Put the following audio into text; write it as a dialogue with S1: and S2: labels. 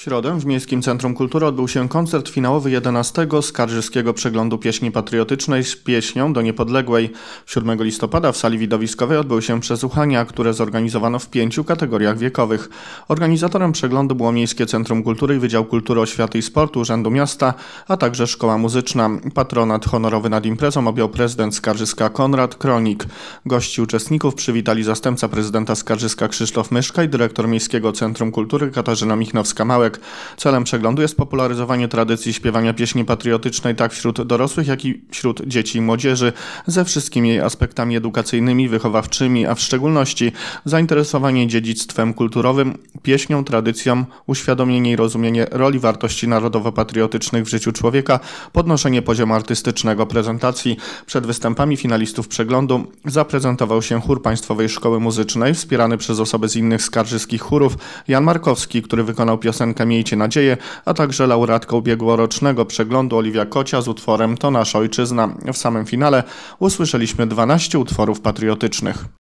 S1: W środę w Miejskim Centrum Kultury odbył się koncert finałowy 11 Skarżyskiego Przeglądu Pieśni Patriotycznej z pieśnią do niepodległej. 7 listopada w sali widowiskowej odbyły się przesłuchania, które zorganizowano w pięciu kategoriach wiekowych. Organizatorem przeglądu było Miejskie Centrum Kultury i Wydział Kultury Oświaty i Sportu Urzędu Miasta, a także Szkoła Muzyczna. Patronat honorowy nad imprezą objął prezydent Skarżyska Konrad Kronik. Gości uczestników przywitali zastępca prezydenta Skarżyska Krzysztof Myszka i dyrektor Miejskiego Centrum Kultury Katarzyna Michnowska-Małek. Celem przeglądu jest popularyzowanie tradycji śpiewania pieśni patriotycznej tak wśród dorosłych, jak i wśród dzieci i młodzieży, ze wszystkimi jej aspektami edukacyjnymi, wychowawczymi, a w szczególności zainteresowanie dziedzictwem kulturowym, pieśnią, tradycją, uświadomienie i rozumienie roli wartości narodowo-patriotycznych w życiu człowieka, podnoszenie poziomu artystycznego prezentacji. Przed występami finalistów przeglądu zaprezentował się chór Państwowej Szkoły Muzycznej, wspierany przez osoby z innych skarżyskich chórów, Jan Markowski, który wykonał piosenkę piosenkę Miejcie Nadzieję, a także laureatką ubiegłorocznego przeglądu Oliwia Kocia z utworem To nasza ojczyzna. W samym finale usłyszeliśmy 12 utworów patriotycznych.